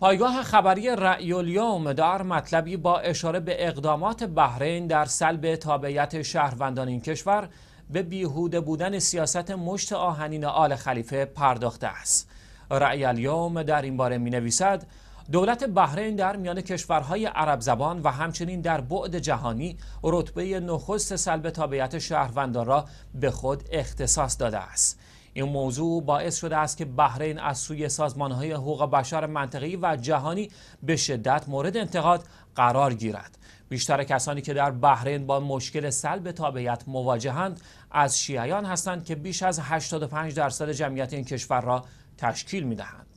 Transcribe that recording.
پایگاه خبری رأی الیوم در مطلبی با اشاره به اقدامات بحرین در سلب تابعیت شهروندان این کشور به بیهوده بودن سیاست مشت آهنین آل خلیفه پرداخته است. رأی در این باره می نویسد دولت بحرین در میان کشورهای عرب زبان و همچنین در بعد جهانی رتبه نخست سلب تابعیت شهروندان را به خود اختصاص داده است. این موضوع باعث شده است که بحرین از سوی های حقوق بشر منطقی و جهانی به شدت مورد انتقاد قرار گیرد بیشتر کسانی که در بحرین با مشکل سلب تابعیت مواجهند از شیعیان هستند که بیش از 85 درصد جمعیت این کشور را تشکیل دهند.